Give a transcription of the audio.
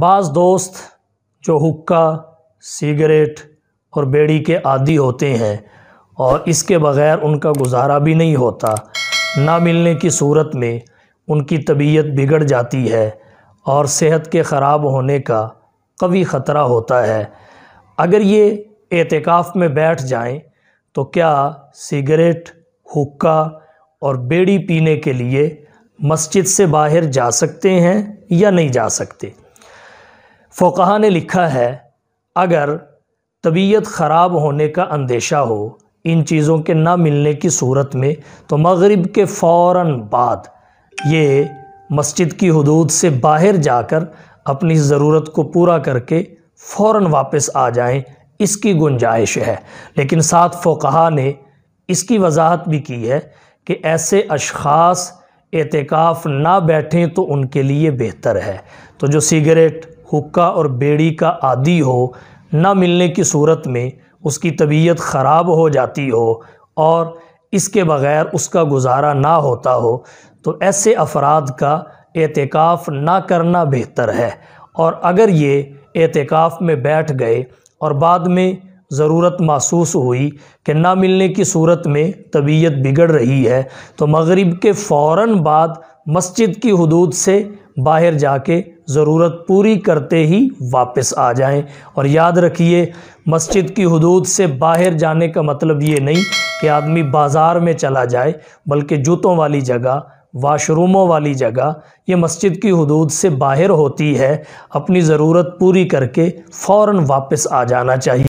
बाज़ दोस्त जो हुक्का सिगरेट और बेड़ी के आदि होते हैं और इसके बग़ैर उनका गुजारा भी नहीं होता ना मिलने की सूरत में उनकी तबीयत बिगड़ जाती है और सेहत के ख़राब होने का कभी ख़तरा होता है अगर ये एहतिकाफ़ में बैठ जाएं तो क्या सिगरेट हुक्का और बेड़ी पीने के लिए मस्जिद से बाहर जा सकते हैं या नहीं जा सकते फ़ोकहा ने लिखा है अगर तबीयत ख़राब होने का अंदेशा हो इन चीज़ों के ना मिलने की सूरत में तो मगरिब के फ़ौर बाद ये मस्जिद की हदूद से बाहर जाकर अपनी ज़रूरत को पूरा करके फ़ौर वापस आ जाएं इसकी गुंजाइश है लेकिन साथ फ़ोकहा ने इसकी वजाहत भी की है कि ऐसे अशास एतिकाफ़ ना बैठें तो उनके लिए बेहतर है तो जो सिगरेट हुक्का और बेड़ी का आदि हो न मिलने की सूरत में उसकी तबीयत ख़राब हो जाती हो और इसके बग़ैर उसका गुजारा ना होता हो तो ऐसे अफराद का एहतिकाफ़ ना करना बेहतर है और अगर ये एहतिकाफ़ में बैठ गए और बाद में ज़रूरत महसूस हुई कि ना मिलने की सूरत में तबीयत बिगड़ रही है तो मगरिब के फ़ौर बाद मस्जिद की हदूद से बाहर जाके ज़रूरत पूरी करते ही वापस आ जाएं और याद रखिए मस्जिद की हदूद से बाहर जाने का मतलब ये नहीं कि आदमी बाज़ार में चला जाए बल्कि जूतों वाली जगह वाशरूमों वाली जगह ये मस्जिद की हदूद से बाहर होती है अपनी ज़रूरत पूरी करके फ़ौर वापस आ जाना चाहिए